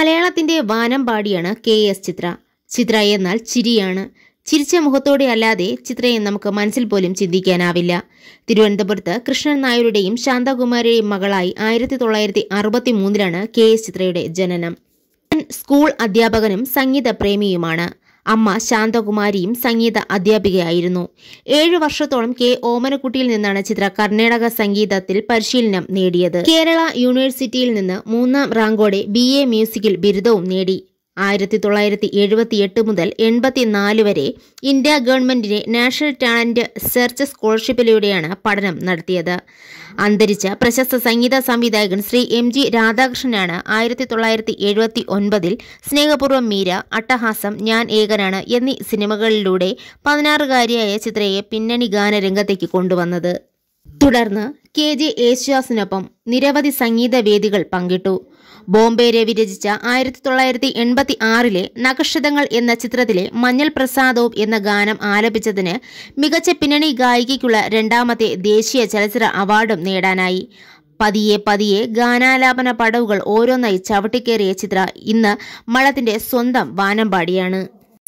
മലയാളത്തിന്റെ വാനം പാടിയാണ് K S ചിത്ര ചിത്ര എന്നാൽ ചിരിയാണ് ചിരിച്ച മുഖത്തോടെ അല്ലാതെ ചിത്രയെ നമുക്ക് മനസ്സിൽ പോലും ചിന്തിക്കാനാവില്ല തിരുവനന്തപുരത്ത് കൃഷ്ണൻ നായരുടെയും ശാന്തകുമാരിയുടെയും മകളായി ആയിരത്തി തൊള്ളായിരത്തി അറുപത്തി മൂന്നിലാണ് കെ എസ് ചിത്രയുടെ ജനനം സ്കൂൾ അധ്യാപകനും സംഗീത പ്രേമിയുമാണ് അമ്മ ശാന്തകുമാരിയും സംഗീത അധ്യാപികയായിരുന്നു ഏഴു വർഷത്തോളം കെ ഓമനക്കുട്ടിയിൽ നിന്നാണ് ചിത്ര കർണാടക സംഗീതത്തിൽ പരിശീലനം നേടിയത് കേരള യൂണിവേഴ്സിറ്റിയിൽ നിന്ന് മൂന്നാം റാങ്കോടെ ബി എ മ്യൂസിക്കിൽ ബിരുദവും നേടി ആയിരത്തി തൊള്ളായിരത്തി എഴുപത്തി എട്ട് മുതൽ എൺപത്തിനാല് വരെ ഇന്ത്യ ഗവൺമെന്റിന്റെ നാഷണൽ ടാലന്റ് സെർച്ച് സ്കോളർഷിപ്പിലൂടെയാണ് പഠനം നടത്തിയത് അന്തരിച്ച പ്രശസ്ത സംഗീത സംവിധായകൻ ശ്രീ എം ജി രാധാകൃഷ്ണനാണ് ആയിരത്തി തൊള്ളായിരത്തി എഴുപത്തി ഒൻപതിൽ സ്നേഹപൂർവ്വം മീര അട്ടഹാസം ഞാൻ ഏകനാണ് എന്നീ സിനിമകളിലൂടെ പതിനാറുകാരിയായ ചിത്രയെ പിന്നണി ഗാനരംഗത്തേക്ക് കൊണ്ടുവന്നത് തുടർന്ന് കെ ജെ യേശുദാസിനൊപ്പം നിരവധി സംഗീത വേദികൾ പങ്കിട്ടു ബോംബെ രവി രചിച്ച ആയിരത്തി തൊള്ളായിരത്തി എൺപത്തി ആറിലെ നക്ഷതങ്ങൾ എന്ന ചിത്രത്തിലെ മഞ്ഞൾ പ്രസാദവും എന്ന ഗാനം ആലപിച്ചതിന് മികച്ച പിന്നണി ഗായികയ്ക്കുള്ള രണ്ടാമത്തെ ദേശീയ ചലച്ചിത്ര അവാർഡും നേടാനായി പതിയെ പതിയെ ഗാനാലാപന പടവുകൾ ഓരോന്നായി ചവിട്ടിക്കേറിയ ചിത്ര ഇന്ന് മഴത്തിന്റെ സ്വന്തം വാനമ്പാടിയാണ്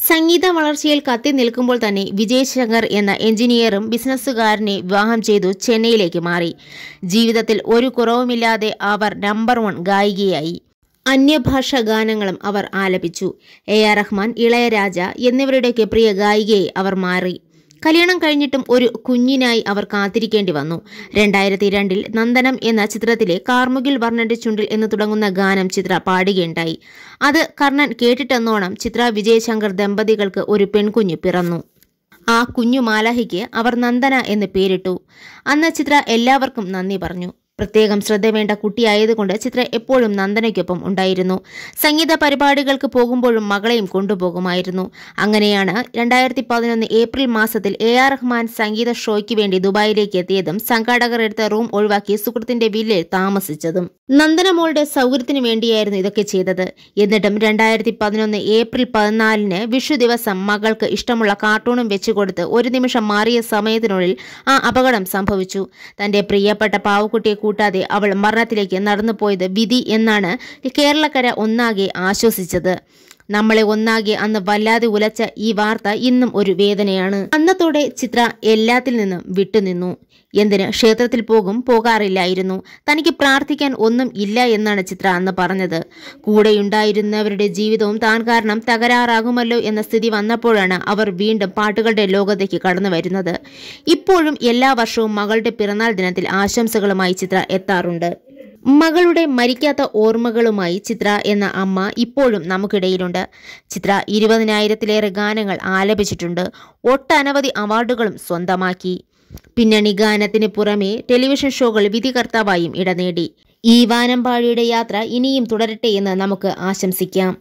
സംഗീത വളർച്ചയിൽ കത്തി നിൽക്കുമ്പോൾ തന്നെ വിജയ് ശങ്കർ എന്ന എഞ്ചിനീയറും ബിസിനസ്സുകാരനെ വിവാഹം ചെയ്തു ചെന്നൈയിലേക്ക് മാറി ജീവിതത്തിൽ ഒരു കുറവുമില്ലാതെ അവർ നമ്പർ വൺ ഗായികയായി അന്യഭാഷ ഗാനങ്ങളും അവർ ആലപിച്ചു എ ആർ റഹ്മാൻ ഇളയരാജ എന്നിവരുടെയൊക്കെ പ്രിയ ഗായികയെ അവർ മാറി കല്യാണം കഴിഞ്ഞിട്ടും ഒരു കുഞ്ഞിനായി അവർ കാത്തിരിക്കേണ്ടി വന്നു രണ്ടായിരത്തി രണ്ടിൽ നന്ദനം എന്ന ചിത്രത്തിലെ കാർമുകിൽ വർണ്ണന്റെ ചുണ്ടിൽ എന്ന് തുടങ്ങുന്ന ഗാനം ചിത്ര പാടുകയുണ്ടായി അത് കർണൻ കേട്ടിട്ടെന്നോണം ചിത്ര വിജയശങ്കർ ദമ്പതികൾക്ക് ഒരു പെൺകുഞ്ഞ് പിറന്നു ആ കുഞ്ഞു മാലാഹിക്ക് അവർ നന്ദന എന്ന് പേരിട്ടു അന്ന് ചിത്ര എല്ലാവർക്കും നന്ദി പറഞ്ഞു പ്രത്യേകം ശ്രദ്ധ വേണ്ട കുട്ടിയായതുകൊണ്ട് ചിത്ര എപ്പോഴും നന്ദനയ്ക്കൊപ്പം ഉണ്ടായിരുന്നു സംഗീത പരിപാടികൾക്ക് പോകുമ്പോഴും മകളെയും കൊണ്ടുപോകുമായിരുന്നു അങ്ങനെയാണ് രണ്ടായിരത്തി പതിനൊന്ന് ഏപ്രിൽ മാസത്തിൽ എ ആർ റഹ്മാൻ സംഗീത ഷോയ്ക്ക് വേണ്ടി ദുബായിലേക്ക് എത്തിയതും സംഘാടകർ എടുത്ത റൂം ഒഴിവാക്കി സുഹൃത്തിന്റെ വില്ലിൽ താമസിച്ചതും നന്ദനമോളുടെ സൗകര്യത്തിന് വേണ്ടിയായിരുന്നു ഇതൊക്കെ ചെയ്തത് എന്നിട്ടും രണ്ടായിരത്തി പതിനൊന്ന് ഏപ്രിൽ പതിനാലിന് വിഷു ദിവസം മകൾക്ക് ഇഷ്ടമുള്ള കാർട്ടൂണും വെച്ചുകൊടുത്ത് ഒരു നിമിഷം മാറിയ സമയത്തിനുള്ളിൽ ആ അപകടം സംഭവിച്ചു തന്റെ പ്രിയപ്പെട്ട പാവക്കുട്ടിയെ കൂട്ടാതെ അവൾ മരണത്തിലേക്ക് പോയത് വിധി എന്നാണ് കേരളക്കര ഒന്നാകെ ആശ്വസിച്ചത് നമ്മളെ ഒന്നാകെ അന്ന് വല്ലാതെ ഉലച്ച ഈ വാർത്ത ഇന്നും ഒരു വേദനയാണ് അന്നത്തോടെ ചിത്ര എല്ലാത്തിൽ നിന്നും വിട്ടുനിന്നു എന്തിന് ക്ഷേത്രത്തിൽ പോകും പോകാറില്ലായിരുന്നു തനിക്ക് പ്രാർത്ഥിക്കാൻ ഒന്നും ഇല്ല എന്നാണ് ചിത്ര അന്ന് പറഞ്ഞത് കൂടെയുണ്ടായിരുന്നവരുടെ ജീവിതവും താൻ കാരണം തകരാറാകുമല്ലോ എന്ന സ്ഥിതി വന്നപ്പോഴാണ് അവർ വീണ്ടും പാട്ടുകളുടെ ലോകത്തേക്ക് കടന്നു വരുന്നത് ഇപ്പോഴും എല്ലാ വർഷവും മകളുടെ പിറന്നാൾ ദിനത്തിൽ ആശംസകളുമായി ചിത്ര എത്താറുണ്ട് മകളുടെ മരിക്കാത്ത ഓർമ്മകളുമായി ചിത്ര എന്ന അമ്മ ഇപ്പോഴും നമുക്കിടയിലുണ്ട് ചിത്ര ഇരുപതിനായിരത്തിലേറെ ഗാനങ്ങൾ ആലപിച്ചിട്ടുണ്ട് ഒട്ടനവധി അവാർഡുകളും സ്വന്തമാക്കി പിന്നണി ഗാനത്തിന് പുറമെ ടെലിവിഷൻ ഷോകൾ വിധികർത്താവായും ഇടനേടി ഈ വാനമ്പാടിയുടെ യാത്ര ഇനിയും തുടരട്ടെ എന്ന് നമുക്ക് ആശംസിക്കാം